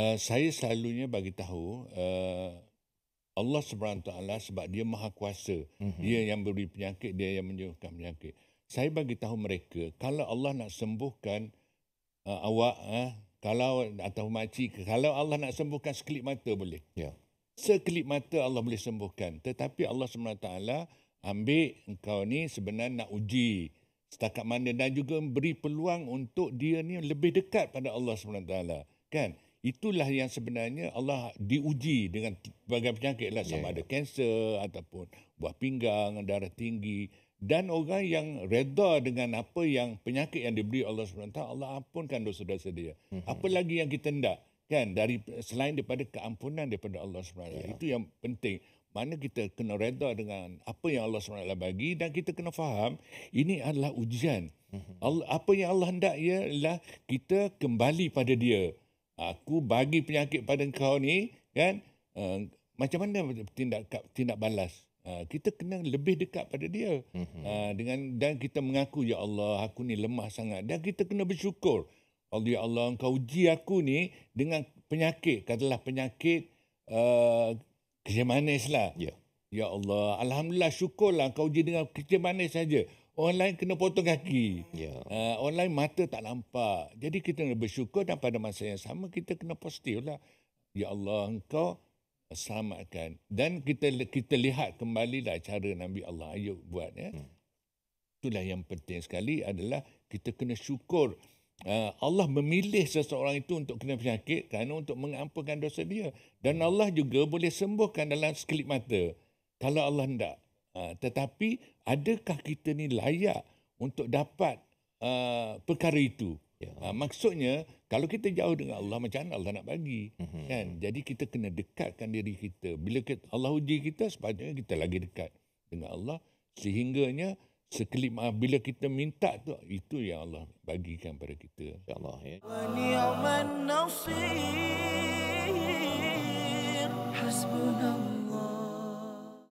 Eh, saya selalunya bagi tahu uh, Allah SWT sebab dia maha kuasa mm-hmm. dia yang beri penyakit dia yang menyembuhkan penyakit saya bagi tahu mereka kalau Allah nak sembuhkan uh, awak uh, kalau atau makcik kalau Allah nak sembuhkan sekelip mata boleh yeah. sekelip mata Allah boleh sembuhkan tetapi Allah SWT ambil engkau ni sebenarnya nak uji setakat mana dan juga beri peluang untuk dia ni lebih dekat pada Allah SWT kan Itulah yang sebenarnya Allah diuji dengan berbagai penyakit lah. Sama yeah. Ya. ada kanser ataupun buah pinggang, darah tinggi. Dan orang yang reda dengan apa yang penyakit yang diberi Allah SWT, Allah ampunkan dosa-dosa dia. Mm-hmm. Apa lagi yang kita hendak? Kan? Dari, selain daripada keampunan daripada Allah SWT. Yeah. Itu yang penting. Mana kita kena reda dengan apa yang Allah SWT bagi dan kita kena faham ini adalah ujian. Mm-hmm. apa yang Allah hendak ialah kita kembali pada dia aku bagi penyakit pada kau ni kan uh, macam mana tindak tindak balas uh, kita kena lebih dekat pada dia uh, dengan dan kita mengaku ya Allah aku ni lemah sangat dan kita kena bersyukur Allah ya Allah engkau uji aku ni dengan penyakit katalah penyakit uh, kerja Ya. Yeah. Ya Allah, alhamdulillah syukurlah kau uji dengan kerja manis saja. Online kena potong kaki. Yeah. Uh, orang mata tak nampak. Jadi kita kena bersyukur dan pada masa yang sama kita kena positif lah. Ya Allah engkau selamatkan. Dan kita kita lihat kembalilah cara Nabi Allah Ayub buat. Ya. Hmm. Itulah yang penting sekali adalah kita kena syukur. Ah, Allah memilih seseorang itu untuk kena penyakit kerana untuk mengampunkan dosa dia. Dan hmm. Allah juga boleh sembuhkan dalam sekelip mata. Kalau Allah tidak. Ah, tetapi adakah kita ni layak untuk dapat uh, perkara itu? Ya. Uh, maksudnya kalau kita jauh dengan Allah macam mana Allah nak bagi mm-hmm. kan? Jadi kita kena dekatkan diri kita. Bila kita, Allah uji kita sepatutnya kita lagi dekat dengan Allah sehingganya sekelip uh, bila kita minta tu itu yang Allah bagikan pada kita. Insya-Allah ya. ya.